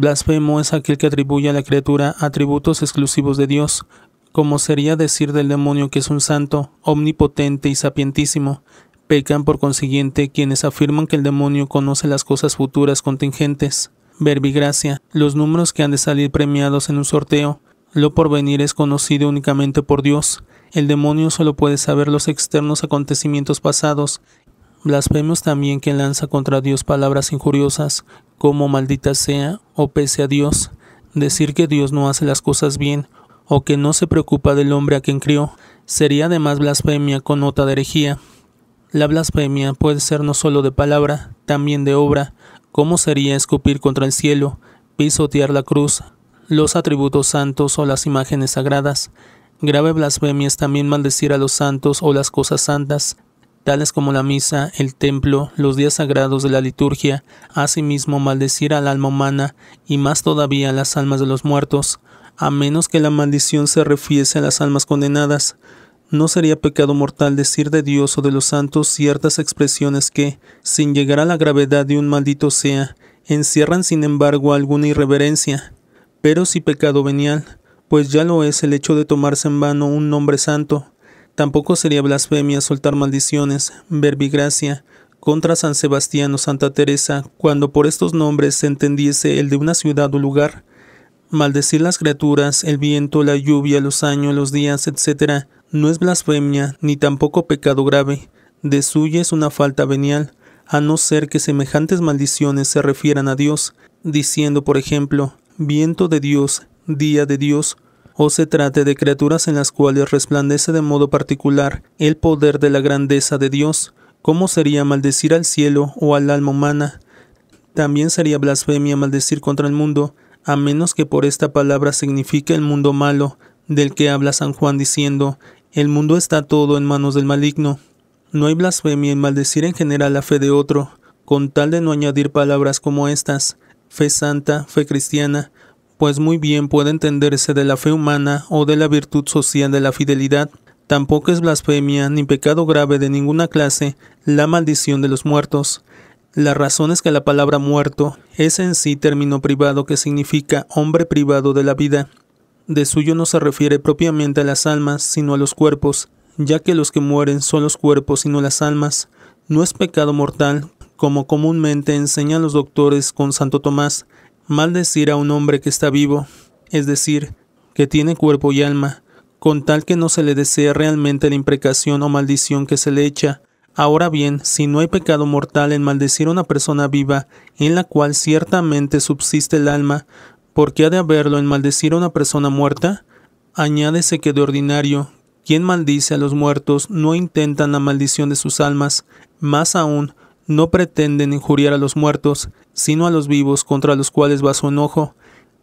Blasfemo es aquel que atribuye a la criatura atributos exclusivos de Dios, como sería decir del demonio que es un santo, omnipotente y sapientísimo. Pecan por consiguiente quienes afirman que el demonio conoce las cosas futuras contingentes. Verbigracia, los números que han de salir premiados en un sorteo. Lo porvenir es conocido únicamente por Dios. El demonio solo puede saber los externos acontecimientos pasados Blasfemios también quien lanza contra Dios palabras injuriosas, como maldita sea o pese a Dios. Decir que Dios no hace las cosas bien o que no se preocupa del hombre a quien crió sería además blasfemia con nota de herejía. La blasfemia puede ser no solo de palabra, también de obra, como sería escupir contra el cielo, pisotear la cruz, los atributos santos o las imágenes sagradas. Grave blasfemia es también maldecir a los santos o las cosas santas, tales como la misa, el templo, los días sagrados de la liturgia, asimismo maldecir al alma humana y más todavía a las almas de los muertos, a menos que la maldición se refiese a las almas condenadas. No sería pecado mortal decir de Dios o de los santos ciertas expresiones que, sin llegar a la gravedad de un maldito sea, encierran sin embargo alguna irreverencia, pero sí pecado venial, pues ya lo es el hecho de tomarse en vano un nombre santo, Tampoco sería blasfemia soltar maldiciones, verbigracia, contra San Sebastián o Santa Teresa, cuando por estos nombres se entendiese el de una ciudad o lugar. Maldecir las criaturas, el viento, la lluvia, los años, los días, etc., no es blasfemia ni tampoco pecado grave. De suya es una falta venial, a no ser que semejantes maldiciones se refieran a Dios, diciendo, por ejemplo, viento de Dios, día de Dios, o se trate de criaturas en las cuales resplandece de modo particular el poder de la grandeza de Dios, ¿cómo sería maldecir al cielo o al alma humana? También sería blasfemia maldecir contra el mundo, a menos que por esta palabra signifique el mundo malo, del que habla San Juan diciendo, el mundo está todo en manos del maligno. No hay blasfemia en maldecir en general la fe de otro, con tal de no añadir palabras como estas, fe santa, fe cristiana, pues muy bien puede entenderse de la fe humana o de la virtud social de la fidelidad. Tampoco es blasfemia ni pecado grave de ninguna clase la maldición de los muertos. La razón es que la palabra muerto es en sí término privado que significa hombre privado de la vida. De suyo no se refiere propiamente a las almas, sino a los cuerpos, ya que los que mueren son los cuerpos y no las almas. No es pecado mortal, como comúnmente enseñan los doctores con Santo Tomás, Maldecir a un hombre que está vivo, es decir, que tiene cuerpo y alma, con tal que no se le desee realmente la imprecación o maldición que se le echa. Ahora bien, si no hay pecado mortal en maldecir a una persona viva, en la cual ciertamente subsiste el alma, ¿por qué ha de haberlo en maldecir a una persona muerta? Añádese que de ordinario, quien maldice a los muertos no intentan la maldición de sus almas, más aún, no pretenden injuriar a los muertos, sino a los vivos contra los cuales va su enojo.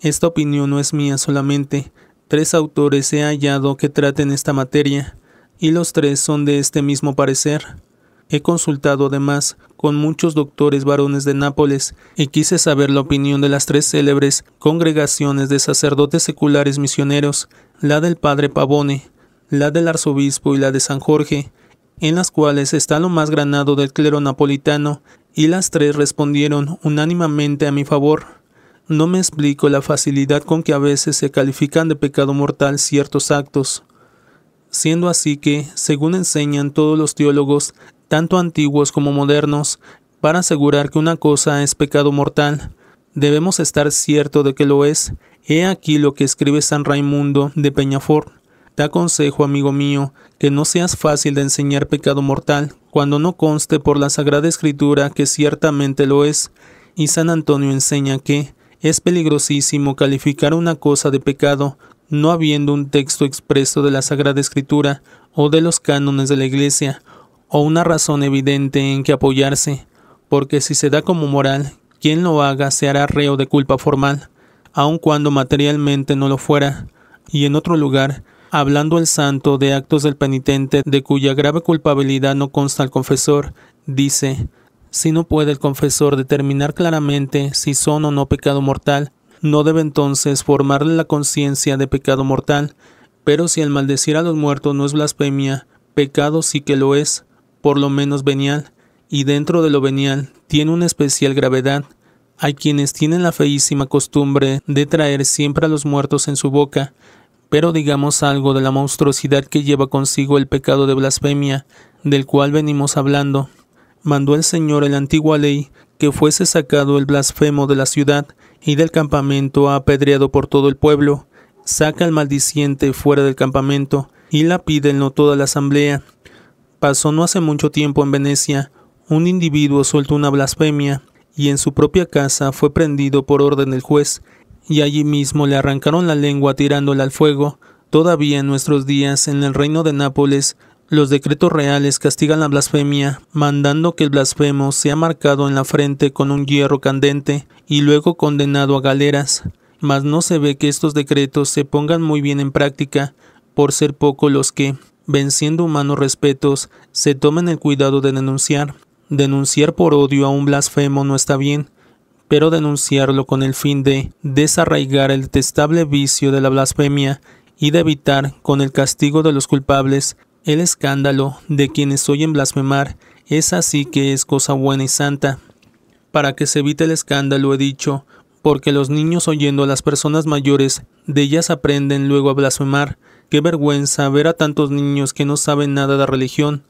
Esta opinión no es mía solamente. Tres autores he hallado que traten esta materia, y los tres son de este mismo parecer. He consultado además con muchos doctores varones de Nápoles y quise saber la opinión de las tres célebres congregaciones de sacerdotes seculares misioneros, la del padre Pavone, la del arzobispo y la de San Jorge, en las cuales está lo más granado del clero napolitano, y las tres respondieron unánimemente a mi favor. No me explico la facilidad con que a veces se califican de pecado mortal ciertos actos. Siendo así que, según enseñan todos los teólogos, tanto antiguos como modernos, para asegurar que una cosa es pecado mortal, debemos estar cierto de que lo es. He aquí lo que escribe San Raimundo de Peñafort. Te aconsejo, amigo mío, que no seas fácil de enseñar pecado mortal, cuando no conste por la Sagrada Escritura que ciertamente lo es, y San Antonio enseña que es peligrosísimo calificar una cosa de pecado, no habiendo un texto expreso de la Sagrada Escritura o de los cánones de la Iglesia, o una razón evidente en que apoyarse, porque si se da como moral, quien lo haga se hará reo de culpa formal, aun cuando materialmente no lo fuera, y en otro lugar, hablando el santo de actos del penitente de cuya grave culpabilidad no consta el confesor, dice, si no puede el confesor determinar claramente si son o no pecado mortal, no debe entonces formarle la conciencia de pecado mortal, pero si el maldecir a los muertos no es blasfemia, pecado sí que lo es, por lo menos venial, y dentro de lo venial tiene una especial gravedad. Hay quienes tienen la feísima costumbre de traer siempre a los muertos en su boca, pero digamos algo de la monstruosidad que lleva consigo el pecado de blasfemia, del cual venimos hablando. Mandó el Señor en la antigua ley que fuese sacado el blasfemo de la ciudad y del campamento apedreado por todo el pueblo, saca al maldiciente fuera del campamento y la no toda la asamblea. Pasó no hace mucho tiempo en Venecia, un individuo suelto una blasfemia y en su propia casa fue prendido por orden del juez y allí mismo le arrancaron la lengua tirándola al fuego. Todavía en nuestros días, en el reino de Nápoles, los decretos reales castigan la blasfemia, mandando que el blasfemo sea marcado en la frente con un hierro candente y luego condenado a galeras. Mas no se ve que estos decretos se pongan muy bien en práctica, por ser poco los que, venciendo humanos respetos, se tomen el cuidado de denunciar. Denunciar por odio a un blasfemo no está bien, pero denunciarlo con el fin de desarraigar el detestable vicio de la blasfemia y de evitar, con el castigo de los culpables, el escándalo de quienes oyen blasfemar, es así que es cosa buena y santa. Para que se evite el escándalo he dicho, porque los niños oyendo a las personas mayores, de ellas aprenden luego a blasfemar. Qué vergüenza ver a tantos niños que no saben nada de religión,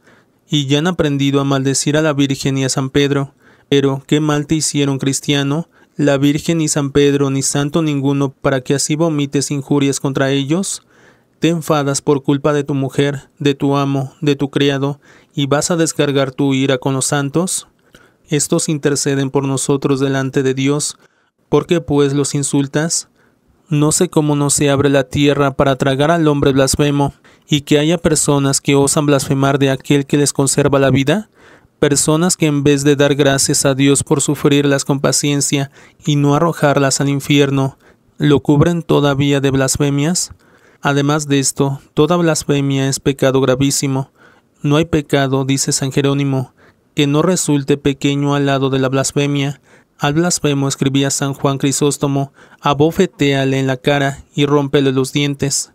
y ya han aprendido a maldecir a la Virgen y a San Pedro, pero qué mal te hicieron, cristiano, la Virgen ni San Pedro ni santo ninguno, para que así vomites injurias contra ellos. Te enfadas por culpa de tu mujer, de tu amo, de tu criado, y vas a descargar tu ira con los santos. Estos interceden por nosotros delante de Dios, ¿por qué pues los insultas? No sé cómo no se abre la tierra para tragar al hombre blasfemo, y que haya personas que osan blasfemar de aquel que les conserva la vida personas que en vez de dar gracias a Dios por sufrirlas con paciencia y no arrojarlas al infierno, lo cubren todavía de blasfemias? Además de esto, toda blasfemia es pecado gravísimo. No hay pecado, dice San Jerónimo, que no resulte pequeño al lado de la blasfemia. Al blasfemo escribía San Juan Crisóstomo, abofeteale en la cara y rómpele los dientes.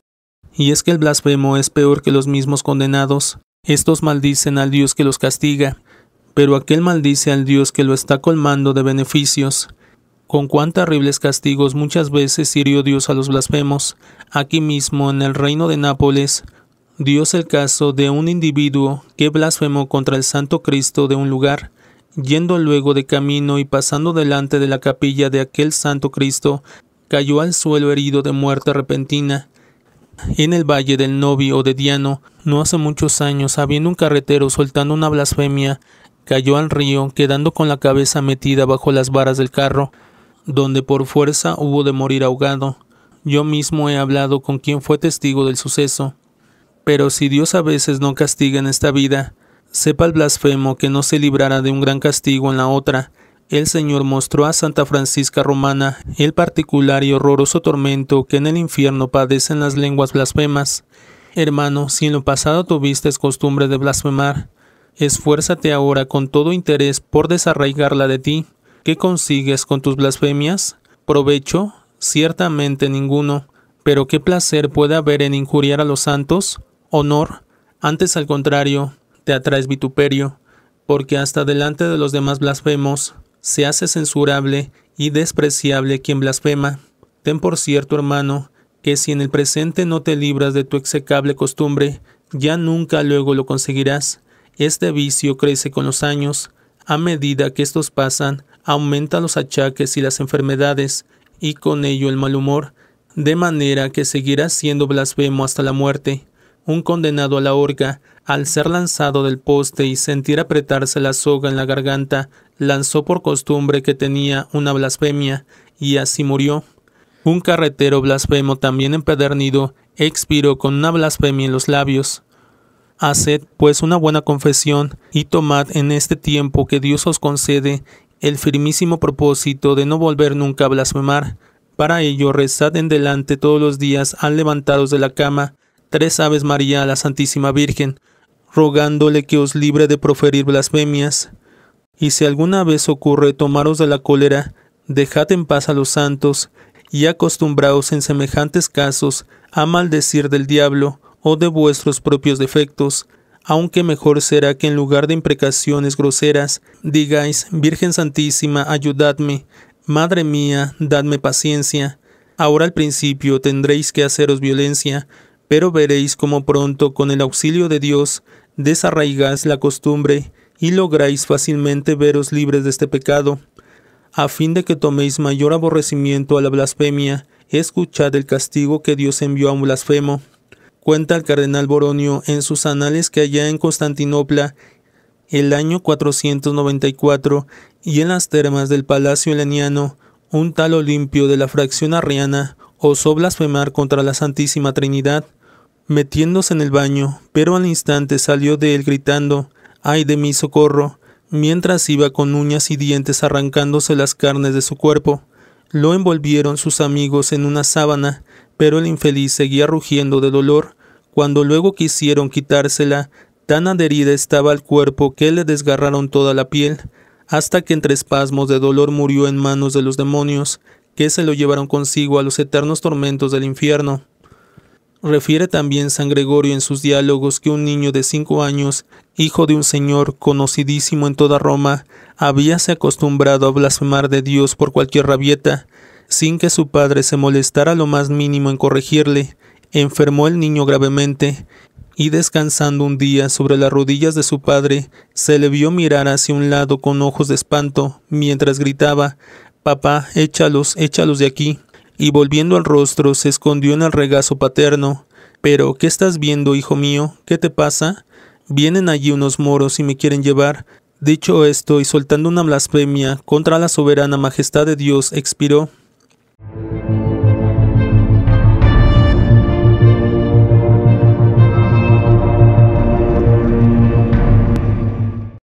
Y es que el blasfemo es peor que los mismos condenados. Estos maldicen al Dios que los castiga, pero aquel maldice al Dios que lo está colmando de beneficios. Con cuán terribles castigos muchas veces hirió Dios a los blasfemos. Aquí mismo, en el reino de Nápoles, Dios el caso de un individuo que blasfemó contra el Santo Cristo de un lugar, yendo luego de camino y pasando delante de la capilla de aquel Santo Cristo, cayó al suelo herido de muerte repentina. En el valle del Novi o de Diano, no hace muchos años, habiendo un carretero soltando una blasfemia, Cayó al río, quedando con la cabeza metida bajo las varas del carro, donde por fuerza hubo de morir ahogado. Yo mismo he hablado con quien fue testigo del suceso. Pero si Dios a veces no castiga en esta vida, sepa el blasfemo que no se librará de un gran castigo en la otra. El Señor mostró a Santa Francisca Romana el particular y horroroso tormento que en el infierno padecen las lenguas blasfemas. Hermano, si en lo pasado tuviste costumbre de blasfemar, Esfuérzate ahora con todo interés por desarraigarla de ti. ¿Qué consigues con tus blasfemias? ¿Provecho? Ciertamente ninguno. Pero qué placer puede haber en injuriar a los santos? Honor. Antes al contrario, te atraes vituperio, porque hasta delante de los demás blasfemos se hace censurable y despreciable quien blasfema. Ten por cierto, hermano, que si en el presente no te libras de tu execrable costumbre, ya nunca luego lo conseguirás. Este vicio crece con los años. A medida que estos pasan, aumentan los achaques y las enfermedades, y con ello el mal humor, de manera que seguirá siendo blasfemo hasta la muerte. Un condenado a la horca, al ser lanzado del poste y sentir apretarse la soga en la garganta, lanzó por costumbre que tenía una blasfemia, y así murió. Un carretero blasfemo también empedernido expiró con una blasfemia en los labios. Haced pues una buena confesión y tomad en este tiempo que Dios os concede el firmísimo propósito de no volver nunca a blasfemar. Para ello rezad en delante todos los días al levantados de la cama tres aves María a la Santísima Virgen, rogándole que os libre de proferir blasfemias. Y si alguna vez ocurre tomaros de la cólera, dejad en paz a los santos, y acostumbraos en semejantes casos a maldecir del diablo, o de vuestros propios defectos, aunque mejor será que en lugar de imprecaciones groseras digáis, Virgen Santísima, ayudadme, Madre mía, dadme paciencia. Ahora al principio tendréis que haceros violencia, pero veréis cómo pronto, con el auxilio de Dios, desarraigáis la costumbre y lográis fácilmente veros libres de este pecado. A fin de que toméis mayor aborrecimiento a la blasfemia, escuchad el castigo que Dios envió a un blasfemo. Cuenta el cardenal Boronio en sus anales que allá en Constantinopla, el año 494, y en las termas del palacio heleniano, un tal Olimpio de la fracción arriana osó blasfemar contra la Santísima Trinidad, metiéndose en el baño, pero al instante salió de él gritando, ¡ay de mi socorro! mientras iba con uñas y dientes arrancándose las carnes de su cuerpo. Lo envolvieron sus amigos en una sábana pero el infeliz seguía rugiendo de dolor. Cuando luego quisieron quitársela, tan adherida estaba al cuerpo que le desgarraron toda la piel, hasta que entre espasmos de dolor murió en manos de los demonios, que se lo llevaron consigo a los eternos tormentos del infierno. Refiere también San Gregorio en sus diálogos que un niño de cinco años, hijo de un señor conocidísimo en toda Roma, habíase acostumbrado a blasfemar de Dios por cualquier rabieta, sin que su padre se molestara lo más mínimo en corregirle, enfermó el niño gravemente, y descansando un día sobre las rodillas de su padre, se le vio mirar hacia un lado con ojos de espanto, mientras gritaba Papá, échalos, échalos de aquí. Y volviendo al rostro, se escondió en el regazo paterno. Pero, ¿qué estás viendo, hijo mío? ¿Qué te pasa? Vienen allí unos moros y me quieren llevar. Dicho esto, y soltando una blasfemia contra la soberana majestad de Dios, expiró. thank you